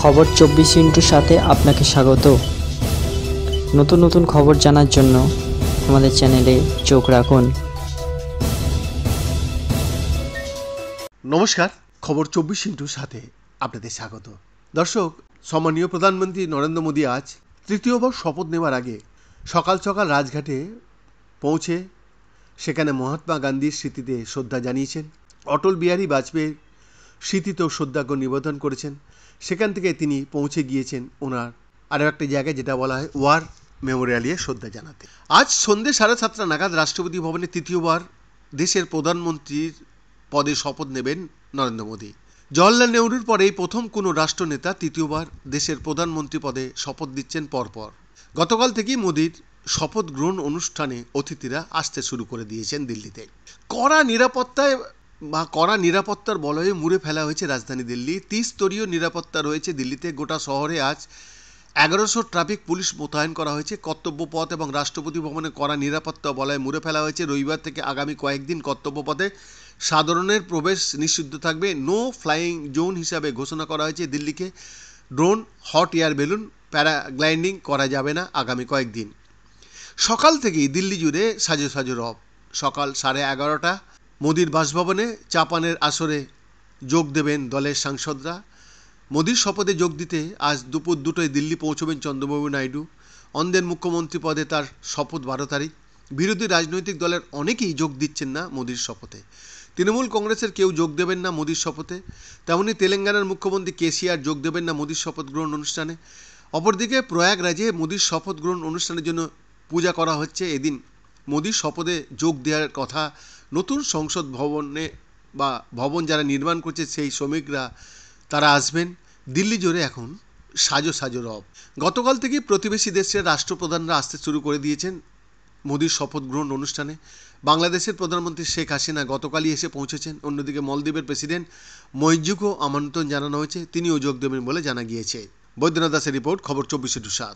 খবর চব্বিশ ইন্টুর সাথে আপনাকে স্বাগত নতুন নতুন খবর জানার জন্য আমাদের চ্যানেলে চোখ রাখুন নমস্কার খবর চব্বিশ ইন্টুর সাথে আপনাদের স্বাগত দর্শক সম্মানীয় প্রধানমন্ত্রী নরেন্দ্র মোদী আজ তৃতীয়বার শপথ নেওয়ার আগে সকাল সকাল রাজঘাটে পৌঁছে সেখানে মহাত্মা গান্ধীর স্মৃতিতে শ্রদ্ধা জানিয়েছেন অটল বিহারী বাজপেয়ীর স্মৃতিতেও শ্রদ্ধাজ্ঞ নিবেদন করেছেন সেখান থেকে তিনি পৌঁছে গিয়েছেন ওনার আরও একটা জায়গায় যেটা বলা হয় ওয়ার মেমোরিয়ালে শ্রদ্ধা জানাতে আজ সন্ধ্যে সাড়ে সাতটা নাগাদ রাষ্ট্রপতি ভবনে তৃতীয়বার দেশের প্রধানমন্ত্রীর পদে শপথ নেবেন নরেন্দ্র মোদী জওয়াহরলাল নেহরুর পরে এই প্রথম কোনো রাষ্ট্রনেতা তৃতীয়বার দেশের প্রধানমন্ত্রী পদে শপথ দিচ্ছেন পরপর গতকাল থেকেই মোদীর শপথ গ্রহণ অনুষ্ঠানে অতিথিরা আসতে শুরু করে দিয়েছেন দিল্লিতে কড়া নিরাপত্তায় বা কড়া নিরাপত্তার বলয়ে মুড়ে ফেলা হয়েছে রাজধানী দিল্লি ত্রিস্তরীয় নিরাপত্তা রয়েছে দিল্লিতে গোটা শহরে আজ এগারোশো ট্রাফিক পুলিশ মোতায়েন করা হয়েছে কর্তব্যপথ এবং রাষ্ট্রপতি ভবনে কড়া নিরাপত্তা বলয়ে মুড়ে ফেলা হয়েছে রবিবার থেকে আগামী কয়েকদিন কর্তব্যপথে সাধারণের প্রবেশ নিষিদ্ধ থাকবে নো ফ্লাইং জোন হিসাবে ঘোষণা করা হয়েছে দিল্লিকে drone hot air balloon paragliding করা যাবে না আগামী কয়েকদিন সকাল থেকেই দিল্লি জুড়ে সাজে সাজো রব সকাল সাড়ে এগারোটা মোদির বাসভবনে চাপানের আসরে যোগ দেবেন দলের সাংসদরা মোদির শপথে যোগ দিতে আজ দুপুর দুটোয় দিল্লি পৌঁছবেন চন্দ্রবাবু নাইডু অন্ধের মুখ্যমন্ত্রী পদে তার শপথ বারো তারিখ বিরোধী রাজনৈতিক দলের অনেকেই যোগ দিচ্ছেন না মোদির শপথে তৃণমূল কংগ্রেসের কেউ যোগ দেবেন না মোদির শপথে তেমনি তেলেঙ্গানার মুখ্যমন্ত্রী কেসিআর যোগ দেবেন না মোদির শপথ গ্রহণ অনুষ্ঠানে অপরদিকে প্রয়াগরাজে মোদির শপথ গ্রহণ অনুষ্ঠানের জন্য পূজা করা হচ্ছে এদিন মোদির শপথে যোগ দেওয়ার কথা নতুন সংসদ ভবনে বা ভবন যারা নির্মাণ করছে সেই শ্রমিকরা তারা আসবেন দিল্লি জুড়ে এখন সাজো সাজো রব গতকাল থেকেই প্রতিবেশী দেশের রাষ্ট্রপ্রধানরা আসতে শুরু করে দিয়েছেন মোদীর শপথ গ্রহণ অনুষ্ঠানে বাংলাদেশের প্রধানমন্ত্রী শেখ হাসিনা গতকালই এসে পৌঁছেছেন অন্যদিকে মলদ্বীপের প্রেসিডেন্ট মইজুকেও আমন্ত্রণ জানানো হয়েছে তিনিও যোগ দেবেন বলে জানা গিয়েছে বৈদ্যনাথ দাসের রিপোর্ট খবর চব্বিশে টু সাত